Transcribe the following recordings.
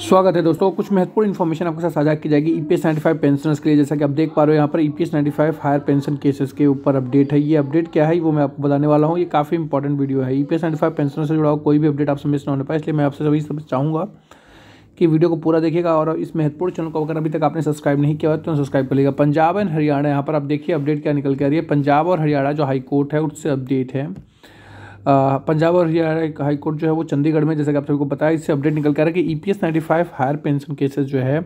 स्वागत है दोस्तों कुछ महत्वपूर्ण इन्फॉर्मेशन आपके साथ साझा की जाएगी E P S ninety five pensioners के लिए जैसा कि आप देख पा रहे हो यहाँ पर E P S ninety five higher pension cases के ऊपर अपडेट है ये अपडेट क्या है वो मैं आपको बताने वाला हूँ ये काफ़ी इंपॉर्टेंट वीडियो है E P S ninety five pensioner से जुड़ा हुआ कोई भी अपडेट आपसे मिस ना होने पाए इसलिए मैं आपसे सभी सब चाहूँगा कि वीडियो को पूरा देखेगा और इस महत्वपूर्ण चैनल को अगर अभी तक आपने सब्सक्राइब नहीं किया तो सब्सक्राइब कर लेगा पंजाब एंड हरियाणा यहाँ पर आप देखिए अपडेट क्या निकल के आ रही है पंजाब और हरियाणा जो हाईकोर्ट है उससे अपडेट है पंजाब और हरियाणा हाई कोर्ट जो है वो चंडीगढ़ में जैसे कि आप सभी को पता है इससे अपडेट निकल के आ रहा है कि E P S ninety five higher pension cases जो है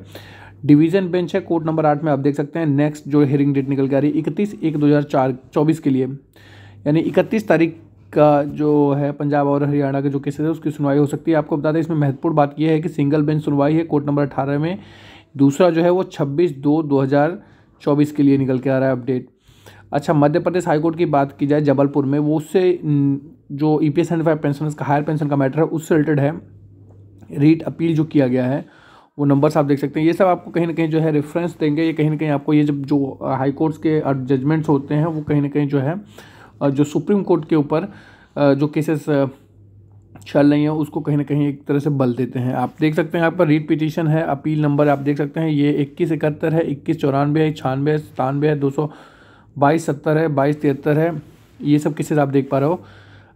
डिवीजन बेंच है कोर्ट नंबर आठ में आप देख सकते हैं नेक्स्ट जो हेयरिंग डेट निकल के आ रही है इकतीस एक दो हज़ार चार चौबीस के लिए यानी इकतीस तारीख का जो है पंजाब और हरियाणा के जो केसेस है उसकी सुनवाई हो सकती है आपको बता दें इसमें महत्वपूर्ण बात यह है कि सिंगल बेंच सुनवाई है कोर्ट नंबर अठारह में दूसरा जो है वो छब्बीस दो दो हज़ार चौबीस के लिए निकल के आ रहा है अपडेट अच्छा मध्य प्रदेश हाईकोर्ट की बात की जाए जबलपुर में वो उससे जो E P S five pension का हायर पेंशन का मैटर है उससे रिलेटेड है रीट अपील जो किया गया है वो नंबर्स आप देख सकते हैं ये सब आपको कहीं ना कहीं जो है रेफरेंस देंगे ये कहीं ना कहीं आपको ये जब जो हाई कोर्ट्स के जजमेंट्स होते हैं वो कहीं ना कहीं जो है जो सुप्रीम कोर्ट के ऊपर जो केसेस चल रही हैं उसको कहीं ना कहीं एक तरह से बल देते हैं आप देख सकते हैं यहाँ पर रीट पिटीशन है अपील नंबर आप देख सकते हैं ये इक्कीस इकहत्तर है इक्कीस चौरानवे है छियानवे है सतानवे है दो सौ बाईस सत्तर है बाईस तिहत्तर है ये सब केसेस आप देख पा रहे हो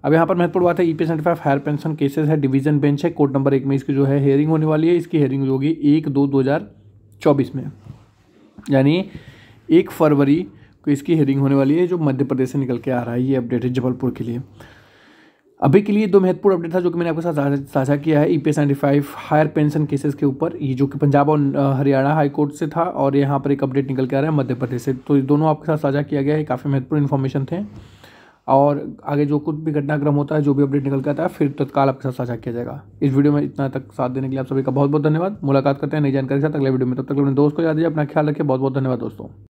अब यहाँ पर महत्वपूर्ण बात है E P seventy five higher pension cases है डिवीजन बेंच है कोर्ट नंबर एक में इसकी जो है हेयरिंग होने वाली है इसकी हेयरिंग होगी एक दो दो हज़ार चौबीस में यानी एक फरवरी को इसकी हेयरिंग होने वाली है जो मध्य प्रदेश से निकल के आ रहा है ये अपडेट है जबलपुर के लिए अभी के लिए दो महत्वपूर्ण अपडेट था जो कि मैंने आपके साथ साझा किया है E P seventy five higher pension cases के ऊपर ये जो कि पंजाब और हरियाणा हाई कोर्ट से था और यहाँ पर एक अपडेट निकल के आ रहा है मध्य प्रदेश से तो दोनों आपके साथ साझा किया गया है काफ़ी महत्वपूर्ण इन्फॉर्मेशन थे और आगे जो कुछ भी घटनाक्रम होता है जो भी अपडेट निकल के आता है फिर तत्काल आपके साथ साझा किया जाएगा इस वीडियो में इतना तक साथ देने के लिए आप सभी का बहुत बहुत धन्यवाद मुलाकात करते हैं नई जानकारी के साथ अगले वीडियो में तब तक अपने दोस्त को याद दीजिए अपना ख्याल रखिए बहुत बहुत धन्यवाद दोस्तों